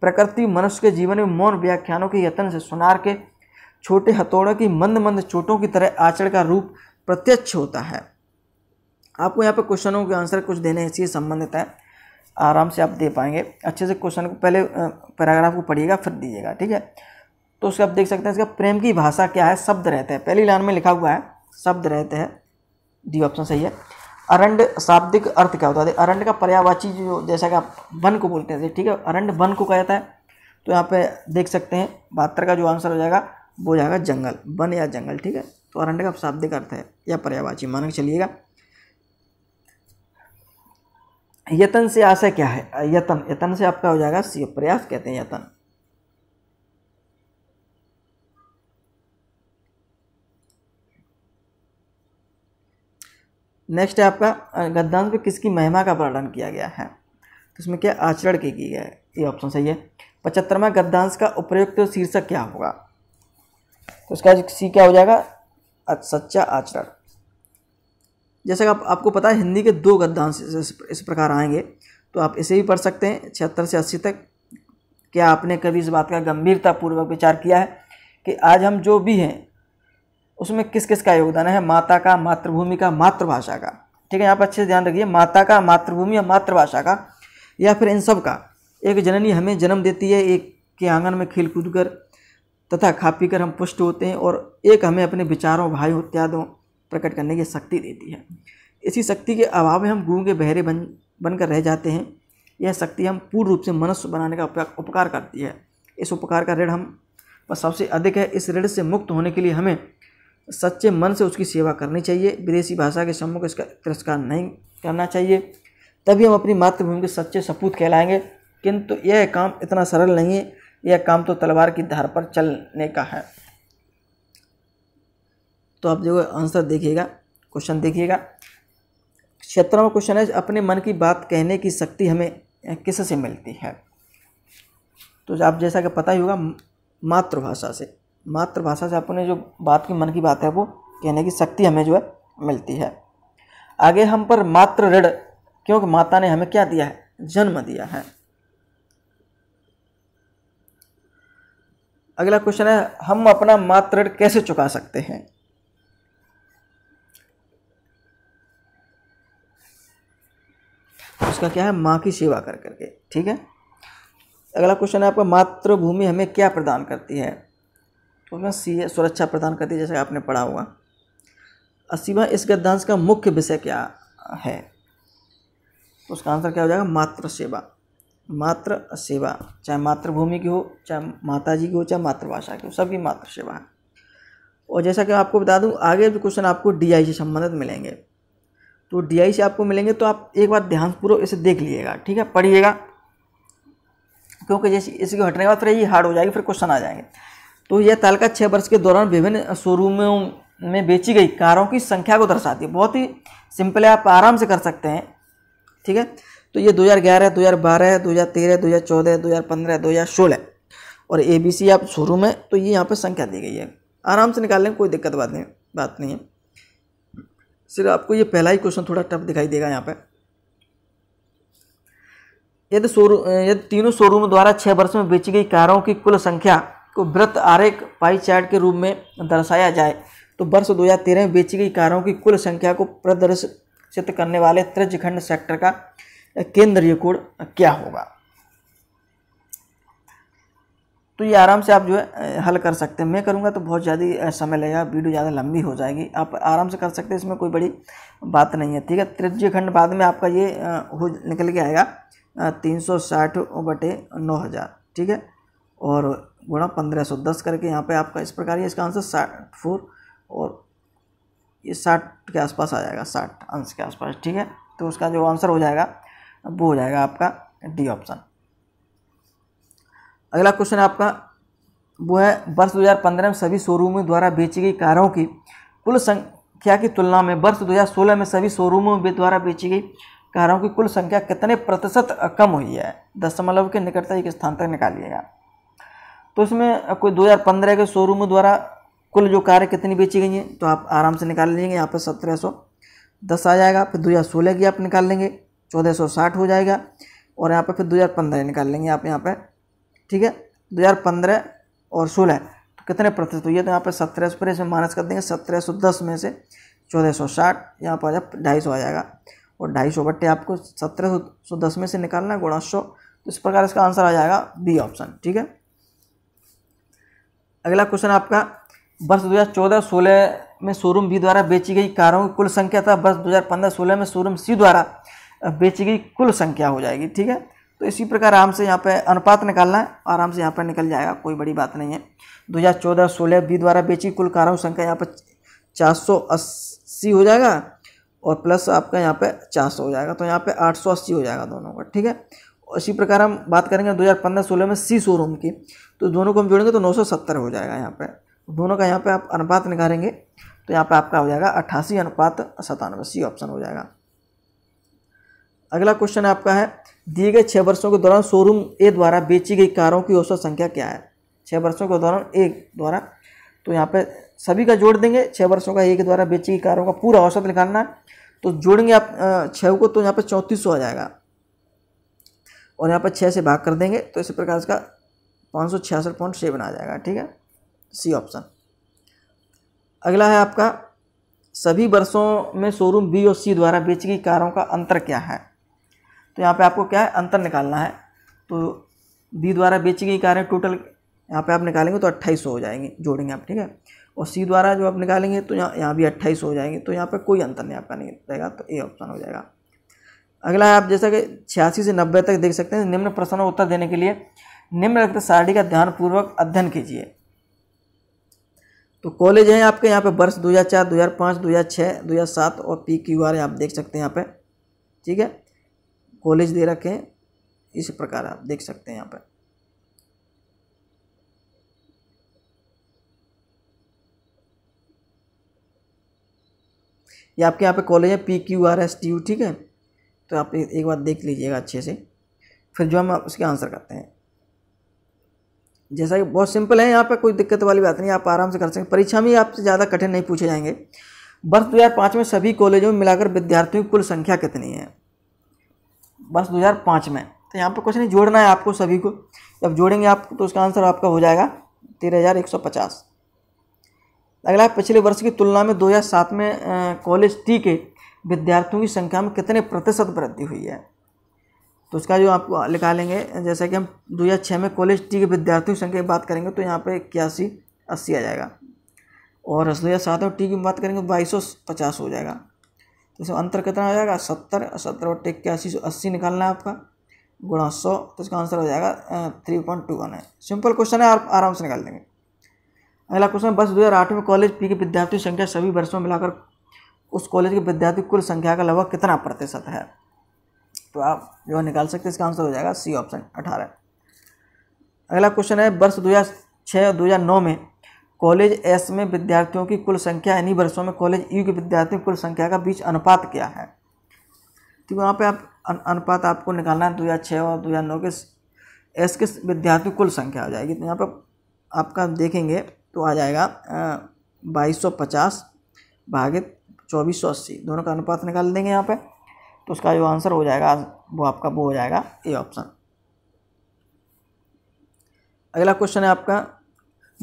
प्रकृति मनुष्य के जीवन में मौन व्याख्यानों के यत्न से सुनार के छोटे हथौड़ों की मंद मंद चोटों की तरह आचरण का रूप प्रत्यक्ष होता है आपको यहाँ पर क्वेश्चनों के आंसर कुछ देने इसी संबंधित है आराम से आप दे पाएंगे अच्छे से क्वेश्चन को पहले पैराग्राफ को पढ़िएगा फिर दीजिएगा ठीक है तो उसके आप देख सकते हैं इसका प्रेम की भाषा क्या है शब्द रहते हैं पहली लाइन में लिखा हुआ है शब्द रहते हैं डी ऑप्शन सही है अरंड शाब्दिक अर्थ क्या होता है अरंड का पर्यावाची जो जैसा कि आप वन को बोलते हैं ठीक है अरंड वन को कहा जाता है तो यहाँ पे देख सकते हैं बहत्तर का जो आंसर हो जाएगा वो जाएगा जंगल वन या जंगल ठीक है तो अरंड का शाब्दिक अर्थ है या पर्यावाची मान के चलिएगा यतन से आशय क्या है यतन यतन से आपका हो जाएगा प्रयास कहते हैं यतन नेक्स्ट है आपका गद्दांश में किसकी महिमा का वर्णन किया गया है तो इसमें क्या आचरण की गई है ये ऑप्शन सही है पचहत्तरवा गद्दांश का उपयुक्त तो शीर्षक क्या होगा तो उसका सी क्या हो जाएगा सच्चा आचरण जैसा कि आप, आपको पता है हिंदी के दो गद्यांश इस, इस प्रकार आएंगे तो आप इसे भी पढ़ सकते हैं छिहत्तर से अस्सी तक क्या आपने कभी इस बात का गंभीरतापूर्वक विचार किया है कि आज हम जो भी हैं उसमें किस किस का योगदान है माता का मातृभूमि का मातृभाषा का ठीक है यहाँ पर अच्छे से ध्यान रखिए माता का मातृभूमि या मातृभाषा का या फिर इन सब का एक जननी हमें जन्म देती है एक के आंगन में खेल कूद कर तथा खा पी कर हम पुष्ट होते हैं और एक हमें अपने विचारों भाई हत्यादों प्रकट करने की शक्ति देती है इसी शक्ति के अभाव में हम गुरु के बहरे बन बनकर रह जाते हैं यह शक्ति हम पूर्ण रूप से मनुष्य बनाने का उपकार करती है इस उपकार का ऋण हम पर सबसे अधिक है इस ऋण से मुक्त होने के लिए हमें सच्चे मन से उसकी सेवा करनी चाहिए विदेशी भाषा के सम्मुख इसका तिरस्कार नहीं करना चाहिए तभी हम अपनी मातृभूमि के सच्चे सपूत कहलाएंगे किंतु यह काम इतना सरल नहीं है यह काम तो तलवार की धार पर चलने का है तो आप जो आंसर देखिएगा क्वेश्चन देखिएगा क्षेत्रों में क्वेश्चन है अपने मन की बात कहने की शक्ति हमें किस से मिलती है तो आप जैसा कि पता ही होगा मातृभाषा से मातृभाषा से अपने जो बात की मन की बात है वो कहने की शक्ति हमें जो है मिलती है आगे हम पर मात्र ऋण क्योंकि माता ने हमें क्या दिया है जन्म दिया है अगला क्वेश्चन है हम अपना मात्र ऋण कैसे चुका सकते हैं उसका क्या है माँ की सेवा कर करके ठीक है अगला क्वेश्चन है आपका मातृभूमि हमें क्या प्रदान करती है तो उसमें सी सुरक्षा प्रदान करती है जैसे आपने पढ़ा हुआ अस्सीवा इस गद्यांश का मुख्य विषय क्या है तो उसका आंसर क्या हो जाएगा मातृ सेवा मातृ सेवा चाहे मातृभूमि की हो चाहे माता जी की हो चाहे मातृभाषा की हो सबकी मातृ सेवा है और जैसा कि आपको बता दूं आगे भी क्वेश्चन आपको आई से संबंधित मिलेंगे तो डी से आपको मिलेंगे तो आप एक बार ध्यानपूर्वक इसे देख लीजिएगा ठीक है पढ़िएगा क्योंकि जैसे इसके हटने के बाद फिर ये हार्ड हो जाएगी फिर क्वेश्चन आ जाएंगे तो यह तालिका छः वर्ष के दौरान विभिन्न शोरूमों में बेची गई कारों की संख्या को दर्शाती है बहुत ही सिंपल है आप आराम से कर सकते हैं ठीक है तो ये 2011 हज़ार पंद्रह दो हज़ार सोलह और ए बी सी आप शुरू में तो ये यहाँ पर संख्या दी गई है आराम से निकाल लें कोई दिक्कत बात नहीं बात नहीं है सिर्फ आपको ये पहला ही क्वेश्चन थोड़ा टफ दिखाई देगा यहाँ पर यदि शोरूम यदि तीनों शोरूम द्वारा छः वर्ष में बेची गई कारों की कुल संख्या को वृत्त आरेख पाई चार्ट के रूप में दर्शाया जाए तो वर्ष 2013 में बेची गई कारों की कुल संख्या को प्रदर्शित करने वाले त्रिजखंड सेक्टर का केंद्रीय कोड क्या होगा तो ये आराम से आप जो है हल कर सकते हैं मैं करूँगा तो बहुत ज़्यादा समय लगेगा वीडियो ज़्यादा लंबी हो जाएगी आप आराम से कर सकते हैं इसमें कोई बड़ी बात नहीं है ठीक है तृतीय खंड बाद में आपका ये हो निकल के आएगा तीन सौ साठ बटे नौ हज़ार ठीक है और गुणा पंद्रह सौ दस करके यहाँ पे आपका इस प्रकार ये इसका आंसर साठ फोर और ये साठ के आसपास आ जाएगा साठ अंश के आसपास ठीक है तो उसका जो आंसर हो जाएगा वो हो जाएगा आपका डी ऑप्शन अगला क्वेश्चन आपका वो है वर्ष 2015 में सभी शोरूमों द्वारा बेची गई कारों की कुल संख्या की तुलना में वर्ष 2016 में सभी शोरूमों द्वारा बेची गई कारों की कुल संख्या कितने प्रतिशत कम हुई है दशमलव के निकटता एक स्थान तक निकालिएगा तो इसमें कोई 2015 के शोरूमों द्वारा कुल जो कारें कितनी बेची गई हैं तो आप आराम से निकाल लेंगे यहाँ पर सत्रह सौ दस आ जाएगा फिर दो की आप निकाल लेंगे चौदह सौ साठ हो जाएगा और यहाँ पर फिर दो निकाल लेंगे आप यहाँ पर ठीक है 2015 और 16 तो कितने प्रतिशत हुई है तो यहाँ पर सत्रह सौ पर इसमें माइनस कर देंगे सत्रह सौ दस में से चौदह सौ साठ यहाँ पर आ जाए ढाई सौ आ जाएगा और ढाई सौ बट्टे आपको सत्रह सौ दस में से निकालना है गुणा सौ तो इस प्रकार इसका आंसर आ जाएगा बी ऑप्शन ठीक है अगला क्वेश्चन आपका वर्ष चौदह सोलह में शोरूम बी द्वारा बेची गई कारों की कुल संख्या था वर्ष पंद्रह सोलह में शोरूम सी द्वारा बेची गई कुल संख्या हो जाएगी ठीक है तो इसी प्रकार आराम से यहाँ पे अनुपात निकालना है आराम से यहाँ पर निकल जाएगा कोई बड़ी बात नहीं है दो हज़ार चौदह सोलह बी द्वारा बेची कुल कारों संख्या यहाँ पर चार सौ अस्सी हो जाएगा और प्लस आपका यहाँ पे सौ हो जाएगा तो यहाँ पे अस्सी हो जाएगा दोनों का ठीक है इसी प्रकार हम बात करेंगे दो हज़ार पंद्रह सोलह में सी शोरूम की तो दोनों को हम जोड़ेंगे तो नौ सौ सत्तर हो जाएगा यहाँ पर दोनों का यहाँ पर आप अनुपात निकालेंगे तो यहाँ पर आपका हो जाएगा अट्ठासी अनुपात सतानवे सी ऑप्शन हो जाएगा अगला क्वेश्चन आपका है दिए गए छः वर्षों के दौरान शोरूम ए द्वारा बेची गई कारों की औसत संख्या क्या है छः वर्षों के दौरान ए द्वारा तो यहाँ पे सभी का जोड़ देंगे छः वर्षों का ए के द्वारा बेची गई कारों का पूरा औसत निकालना है तो जोड़ेंगे आप छः को तो यहाँ पर चौंतीस आ जाएगा और यहाँ पर छः से भाग कर देंगे तो इसी प्रकार इसका पाँच सौ छियासठ पॉइंट सेवन आ जाएगा ठीक है सी ऑप्शन अगला है आपका सभी वर्षों में शोरूम बी और सी द्वारा बेची गई कारों का अंतर क्या है तो यहाँ पे आपको क्या है अंतर निकालना है तो बी द्वारा बेची गई कारें टोटल यहाँ पे आप निकालेंगे तो अट्ठाईस हो जाएंगे जोड़ेंगे आप ठीक है और सी द्वारा जो आप निकालेंगे तो यहाँ यहाँ भी अट्ठाईस हो जाएंगे तो यहाँ पर कोई अंतर नहीं आपका नहीं रहेगा तो ए ऑप्शन हो जाएगा अगला है आप जैसा कि छियासी से नब्बे तक देख सकते हैं निम्न प्रश्नों उत्तर देने के लिए निम्न रक्त सारणी का ध्यानपूर्वक अध्ययन कीजिए तो कॉलेज हैं आपके यहाँ पे वर्ष 2004, 2005, 2006, 2007 और पी क्यू आर आप देख सकते हैं यहाँ पे ठीक है कॉलेज दे रखे हैं इस प्रकार आप देख सकते हैं यहाँ पर ये आपके यहाँ पे कॉलेज है P Q R S T U ठीक है तो आप एक बार देख लीजिएगा अच्छे से फिर जो हम उसके आंसर करते हैं जैसा कि बहुत सिंपल है यहाँ पर कोई दिक्कत वाली बात नहीं आप आराम से कर सकते परीक्षा में आपसे ज़्यादा कठिन नहीं पूछे जाएंगे वर्ष पाँच में सभी कॉलेजों में मिलाकर विद्यार्थियों की कुल संख्या कितनी है हज़ार पाँच में तो यहाँ पर कुछ नहीं जोड़ना है आपको सभी को जब जोड़ेंगे आप तो उसका आंसर आपका हो जाएगा तेरह हज़ार एक सौ पचास अगला पिछले वर्ष की तुलना में 2007 में कॉलेज टी के विद्यार्थियों की संख्या में कितने प्रतिशत वृद्धि हुई है तो उसका जो आपको लिखा लेंगे जैसा कि हम 2006 में कॉलेज टी के विद्यार्थियों की संख्या की बात करेंगे तो यहाँ पर इक्यासी अस्सी आ जाएगा और दो हज़ार सात में टी की बात करेंगे तो बाईस हो जाएगा इसमें अंतर कितना हो जाएगा सत्तर सत्तर और टेक के अस्सी सौ अस्सी निकालना है आपका गुणा सौ तो इसका आंसर हो जाएगा थ्री पॉइंट टू वन है सिंपल क्वेश्चन है आप आराम से निकाल देंगे अगला क्वेश्चन बस दो हज़ार आठ में कॉलेज पी की विद्यार्थी संख्या सभी वर्षों में मिलाकर उस कॉलेज के विद्यार्थी कुल संख्या का लगभग कितना प्रतिशत है तो आप जो है निकाल सकते हैं इसका आंसर हो जाएगा सी ऑप्शन अठारह अगला क्वेश्चन है वर्ष दो हज़ार छः और दो हज़ार नौ में कॉलेज एस में विद्यार्थियों की कुल संख्या इन्हीं वर्षों में कॉलेज यू के विद्यार्थियों की कुल संख्या का बीच अनुपात क्या है तो वहाँ पे आप अनुपात आपको निकालना है दो हज़ार छः और दो हज़ार नौ के एस के विद्यार्थियों कुल संख्या हो जाएगी तो यहाँ पर आपका देखेंगे तो आ जाएगा बाईस सौ पचास भागित चौबीस सौ अस्सी दोनों का अनुपात निकाल देंगे यहाँ पर तो उसका जो आंसर हो जाएगा वो आपका वो हो जाएगा ए ऑप्शन अगला क्वेश्चन है आपका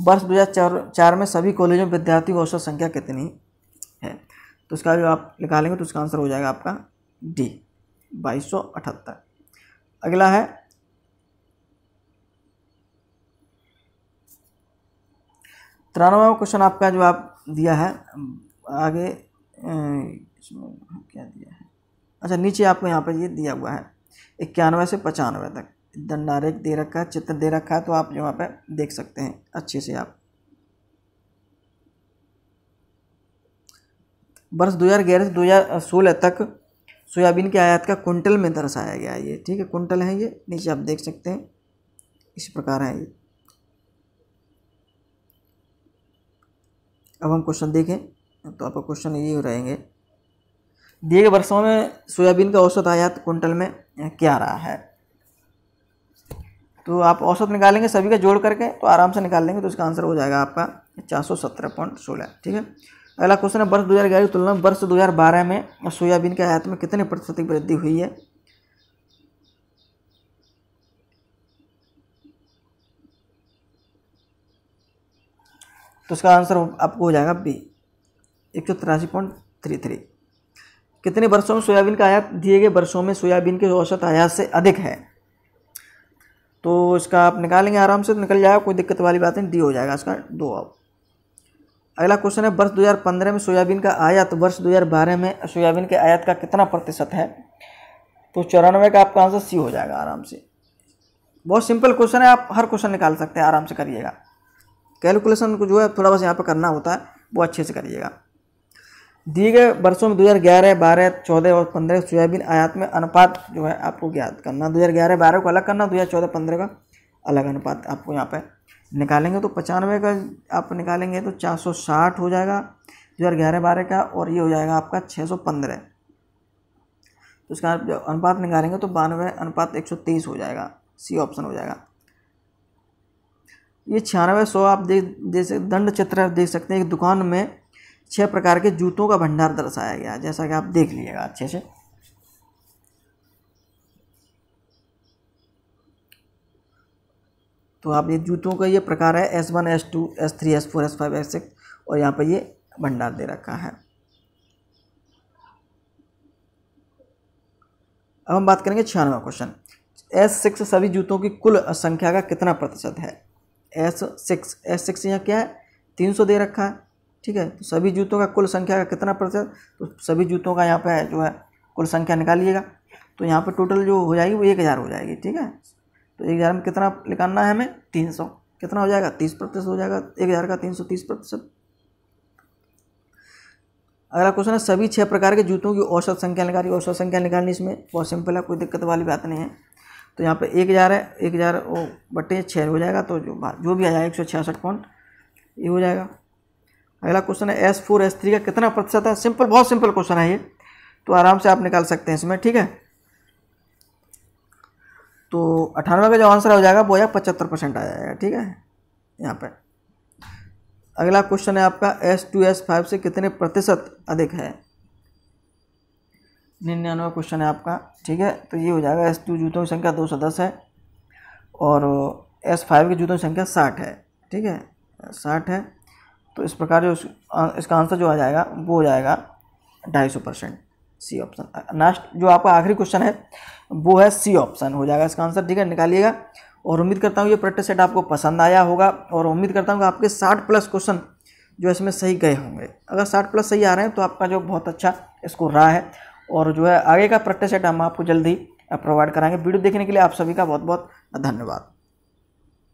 वर्ष दो हज़ार चार में सभी कॉलेजों में विद्यार्थी औसत संख्या कितनी है तो इसका जो आप निकालेंगे तो उसका आंसर हो जाएगा आपका डी बाईस सौ अठहत्तर अगला है तिरानवे क्वेश्चन आपका जो आप दिया है आगे इसमें क्या दिया है अच्छा नीचे आपको यहाँ पर ये दिया हुआ है इक्यानवे से पचानवे तक दंडारेख दे रखा है चित्र दे रखा है तो आप यहाँ पे देख सकते हैं अच्छे से आप वर्ष दो हज़ार ग्यारह से दो हज़ार सोलह तक सोयाबीन के आयात का कुंटल में दर्शाया गया है ये ठीक है कुंटल है ये नीचे आप देख सकते हैं इस प्रकार है ये अब हम क्वेश्चन देखें तो आपका क्वेश्चन ये रहेंगे दिए गए वर्षों में सोयाबीन का औसत आयात कुंटल में क्या रहा है तो आप औसत निकालेंगे सभी का जोड़ करके तो आराम से निकाल लेंगे तो इसका आंसर हो जाएगा आपका चार सौ सत्रह पॉइंट सोलह ठीक है अगला क्वेश्चन है वर्ष दो हज़ार ग्यारह की तुलना में वर्ष दो हज़ार बारह में सोयाबीन के आयात में कितने प्रतिशत वृद्धि हुई है तो इसका आंसर आपको हो जाएगा बी एक सौ तिरासी पॉइंट थ्री थ्री कितने वर्षों में सोयाबीन का आयात दिए गए वर्षों में सोयाबीन के औसत आयात से अधिक है तो इसका आप निकालेंगे आराम से तो निकल जाएगा कोई दिक्कत वाली बात नहीं डी हो जाएगा इसका दो अब अगला क्वेश्चन है वर्ष 2015 में सोयाबीन का आयात वर्ष 2012 में सोयाबीन के आयात का कितना प्रतिशत है तो चौरानवे का आपका आंसर सी हो जाएगा आराम से बहुत सिंपल क्वेश्चन है आप हर क्वेश्चन निकाल सकते हैं आराम से करिएगा कैलकुलेशन को जो है थोड़ा बस यहाँ पर करना होता है वो अच्छे से करिएगा दिए गए वर्षों में 2011, 12, 14 और 15 सोयाबीन आयात में अनुपात जो है आपको ज्ञात करना 2011, 12 को अलग करना 2014, 15 का अलग अनुपात आपको यहाँ पे निकालेंगे तो पचानवे का आप निकालेंगे तो 460 हो जाएगा दो हज़ार ग्यारह बारह का और ये हो जाएगा आपका 615 तो इसका आप जब अनुपात निकालेंगे तो बानवे अनुपात 130 हो जाएगा सी ऑप्शन हो जाएगा ये छियानवे सौ आप देख जैसे दंड चित्र आप देख सकते हैं एक दुकान में छह प्रकार के जूतों का भंडार दर्शाया गया जैसा कि आप देख लीजिएगा अच्छे से तो आप ये जूतों का ये प्रकार है S one S two S three S four S five S six और यहाँ पर ये भंडार दे रखा है अब हम बात करेंगे छियानवा क्वेश्चन एस सिक्स सभी जूतों की कुल संख्या का कितना प्रतिशत है एस सिक्स एस सिक्स यहाँ क्या है तीन सौ दे रखा है ठीक है तो सभी जूतों का कुल संख्या का कितना प्रतिशत तो सभी जूतों का यहाँ पे जो है कुल संख्या निकालिएगा तो यहाँ पर टोटल जो हो जाएगी वो एक हज़ार हो जाएगी ठीक है तो एक हज़ार में कितना निकालना है हमें तीन सौ कितना हो जाएगा तीस प्रतिशत हो जाएगा एक हज़ार का तीन सौ तीस प्रतिशत अगला क्वेश्चन है सभी छः प्रकार के जूतों की औसत संख्या निकाली औसत संख्या निकालनी इसमें बहुत सिंपल है कोई दिक्कत वाली बात नहीं है तो यहाँ पे एक हज़ार है एक हज़ार बटे छः हो जाएगा तो जो जो भी आ जाएगा एक सौ छियासठ पॉइंट ये हो जाएगा अगला क्वेश्चन है एस फोर एस थ्री का कितना प्रतिशत है सिंपल बहुत सिंपल क्वेश्चन है ये तो आराम से आप निकाल सकते हैं इसमें ठीक है तो अठानवे का जो आंसर हो जाएगा वो या पचहत्तर परसेंट आ जाएगा ठीक है यहाँ पर अगला क्वेश्चन है आपका एस टू एस फाइव से कितने प्रतिशत अधिक है निन्यानवे क्वेश्चन है आपका ठीक है तो ये हो जाएगा एस टू जूतों की संख्या दो सौ दस है और एस फाइव के जूतों की संख्या साठ है ठीक है साठ है तो इस प्रकार जो इसका आंसर जो आ जाएगा वो हो जाएगा ढाई सौ परसेंट सी ऑप्शन लास्ट जो आपका आखिरी क्वेश्चन है वो है सी ऑप्शन हो जाएगा इसका आंसर ठीक है निकालिएगा और उम्मीद करता हूँ ये प्रैक्टिस सेट आपको पसंद आया होगा और उम्मीद करता हूँ कि आपके साठ प्लस क्वेश्चन जो इसमें सही गए होंगे अगर साठ प्लस सही आ रहे हैं तो आपका जो बहुत अच्छा स्कोर रहा है और जो है आगे का प्रैक्टिस सेट हम आपको जल्दी प्रोवाइड कराएंगे वीडियो देखने के लिए आप सभी का बहुत बहुत धन्यवाद